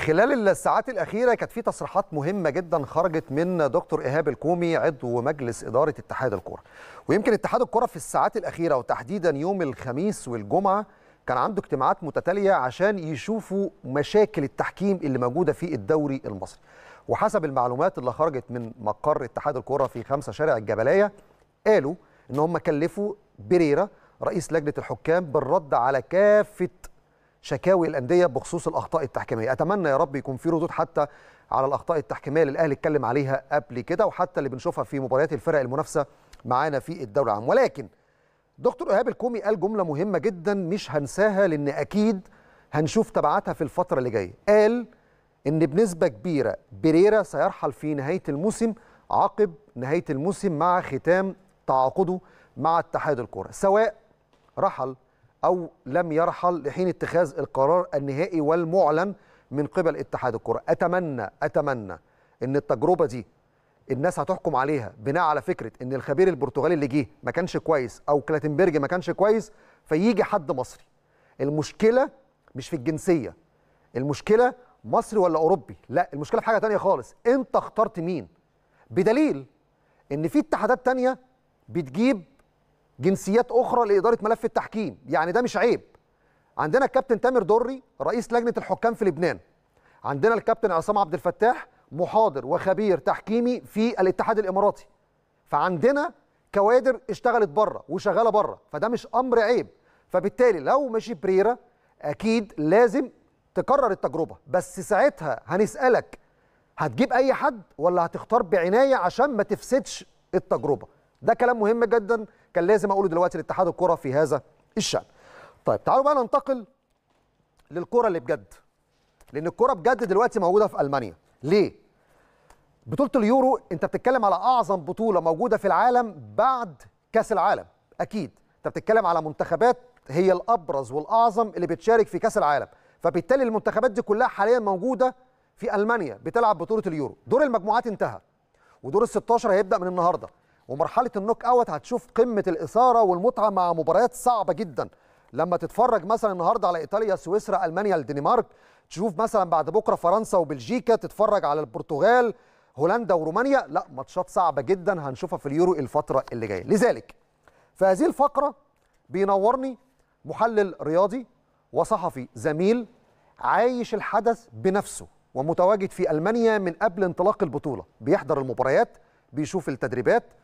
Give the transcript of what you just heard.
خلال الساعات الأخيرة كانت في تصريحات مهمة جدا خرجت من دكتور إيهاب الكومي عضو مجلس إدارة اتحاد الكرة ويمكن اتحاد الكرة في الساعات الأخيرة وتحديدا يوم الخميس والجمعة كان عنده اجتماعات متتالية عشان يشوفوا مشاكل التحكيم اللي موجودة في الدوري المصري وحسب المعلومات اللي خرجت من مقر اتحاد الكرة في خمسة شارع الجبلية قالوا إن هم كلفوا بريرة رئيس لجنة الحكام بالرد على كافة شكاوي الانديه بخصوص الاخطاء التحكيميه اتمنى يا رب يكون في ردود حتى على الاخطاء التحكيميه اللي الاهلي اتكلم عليها قبل كده وحتى اللي بنشوفها في مباريات الفرق المنافسه معانا في الدوري العام ولكن دكتور ايهاب الكومي قال جمله مهمه جدا مش هنساها لان اكيد هنشوف تبعاتها في الفتره اللي جايه قال ان بنسبه كبيره بريرا سيرحل في نهايه الموسم عقب نهايه الموسم مع ختام تعاقده مع اتحاد الكره سواء رحل أو لم يرحل لحين اتخاذ القرار النهائي والمعلن من قبل اتحاد الكرة أتمنى أتمنى أن التجربة دي الناس هتحكم عليها بناء على فكرة أن الخبير البرتغالي اللي جه ما كانش كويس أو كلاتنبرج ما كانش كويس فيجي حد مصري المشكلة مش في الجنسية المشكلة مصري ولا أوروبي لا المشكلة في حاجة تانية خالص أنت اخترت مين بدليل ان في اتحادات تانية بتجيب جنسيات اخرى لاداره ملف التحكيم يعني ده مش عيب عندنا الكابتن تامر دري رئيس لجنه الحكام في لبنان عندنا الكابتن عصام عبد الفتاح محاضر وخبير تحكيمي في الاتحاد الاماراتي فعندنا كوادر اشتغلت بره وشغاله بره فده مش امر عيب فبالتالي لو مشي بريرا اكيد لازم تكرر التجربه بس ساعتها هنسالك هتجيب اي حد ولا هتختار بعنايه عشان ما تفسدش التجربه ده كلام مهم جدا كان لازم اقوله دلوقتي لاتحاد الكره في هذا الشان طيب تعالوا بقى ننتقل للكره اللي بجد لان الكره بجد دلوقتي موجوده في المانيا ليه بطوله اليورو انت بتتكلم على اعظم بطوله موجوده في العالم بعد كاس العالم اكيد انت بتتكلم على منتخبات هي الابرز والاعظم اللي بتشارك في كاس العالم فبالتالي المنتخبات دي كلها حاليا موجوده في المانيا بتلعب بطوله اليورو دور المجموعات انتهى ودور ال 16 هيبدا من النهارده ومرحله النوك اوت هتشوف قمه الاثاره والمتعه مع مباريات صعبه جدا لما تتفرج مثلا النهارده على ايطاليا سويسرا المانيا الدنمارك تشوف مثلا بعد بكره فرنسا وبلجيكا تتفرج على البرتغال هولندا ورومانيا لا ماتشات صعبه جدا هنشوفها في اليورو الفتره اللي جايه لذلك في هذه الفقره بينورني محلل رياضي وصحفي زميل عايش الحدث بنفسه ومتواجد في المانيا من قبل انطلاق البطوله بيحضر المباريات بيشوف التدريبات